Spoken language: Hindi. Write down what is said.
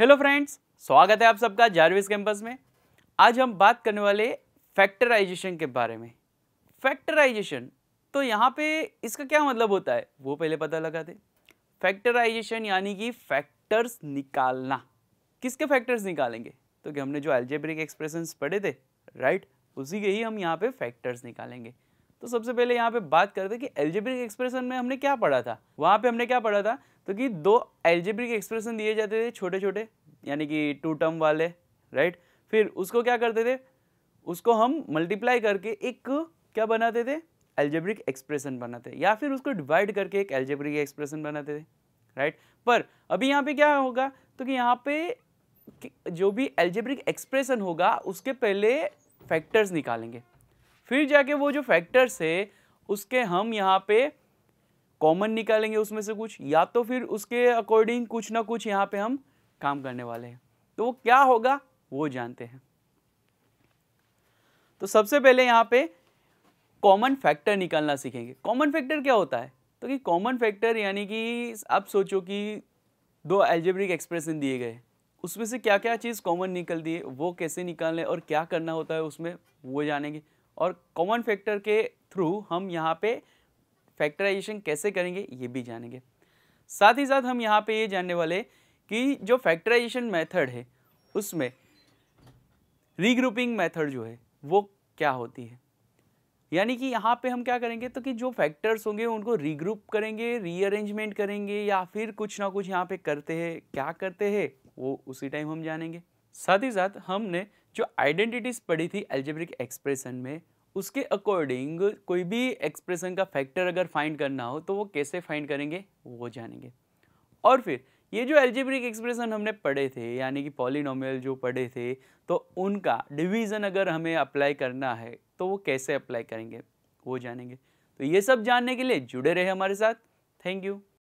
हेलो फ्रेंड्स स्वागत है आप सबका जारविस कैंपस में आज हम बात करने वाले फैक्टराइजेशन के बारे में फैक्टराइजेशन तो यहाँ पे इसका क्या मतलब होता है वो पहले पता लगा दे फैक्टराइजेशन यानी कि फैक्टर्स निकालना किसके फैक्टर्स निकालेंगे तो कि हमने जो एल्जेब्रिक एक्सप्रेशन पढ़े थे राइट उसी के ही हम यहाँ पे फैक्टर्स निकालेंगे तो सबसे पहले यहाँ पे बात करते हैं कि एल्जेब्रिक एक्सप्रेशन में हमने क्या पढ़ा था वहाँ पे हमने क्या पढ़ा था तो कि दो एल्जेब्रिक एक्सप्रेशन दिए जाते थे छोटे छोटे यानी कि टू टर्म वाले राइट फिर उसको क्या करते थे उसको हम मल्टीप्लाई करके एक क्या बनाते थे एल्जेब्रिक एक्सप्रेशन बनाते या फिर उसको डिवाइड करके एक एल्जेब्रिक एक्सप्रेशन बनाते थे राइट पर अभी यहाँ पे क्या होगा तो कि यहाँ पे जो भी एल्जेब्रिक एक्सप्रेशन होगा उसके पहले फैक्टर्स निकालेंगे फिर जाके वो जो फैक्टर्स है उसके हम यहाँ पे कॉमन निकालेंगे उसमें से कुछ या तो फिर उसके अकॉर्डिंग कुछ ना कुछ यहाँ पे हम काम करने वाले हैं तो वो क्या होगा वो जानते हैं तो सबसे पहले यहाँ पे कॉमन फैक्टर निकालना सीखेंगे कॉमन फैक्टर क्या होता है तो कि कॉमन फैक्टर यानी कि आप सोचो कि दो एल्जेब्रिक एक्सप्रेशन दिए गए उसमें से क्या क्या चीज़ कॉमन निकल दिए वो कैसे निकालने और क्या करना होता है उसमें वो जानेंगे और कॉमन फैक्टर के थ्रू हम यहाँ पे फैक्टराइजेशन कैसे करेंगे ये भी जानेंगे साथ ही साथ हम यहाँ पे ये जानने वाले कि जो फैक्टराइजेशन मेथड है उसमें रीग्रुपिंग मेथड जो है वो क्या होती है यानी कि यहाँ पे हम क्या करेंगे तो कि जो फैक्टर्स होंगे उनको रीग्रुप करेंगे रीअरेंजमेंट करेंगे या फिर कुछ ना कुछ यहाँ पे करते हैं क्या करते हैं वो उसी टाइम हम जानेंगे साथ ही साथ हमने जो आइडेंटिटीज़ पड़ी थी एल्जेब्रिक एक्सप्रेशन में उसके अकॉर्डिंग कोई भी एक्सप्रेशन का फैक्टर अगर फाइंड करना हो तो वो कैसे फाइंड करेंगे वो जानेंगे और फिर ये जो एल्जेब्रिक एक्सप्रेशन हमने पढ़े थे यानी कि पॉलिनोमियल जो पढ़े थे तो उनका डिवीज़न अगर हमें अप्लाई करना है तो वो कैसे अप्लाई करेंगे वो जानेंगे तो ये सब जानने के लिए जुड़े रहे हमारे साथ थैंक यू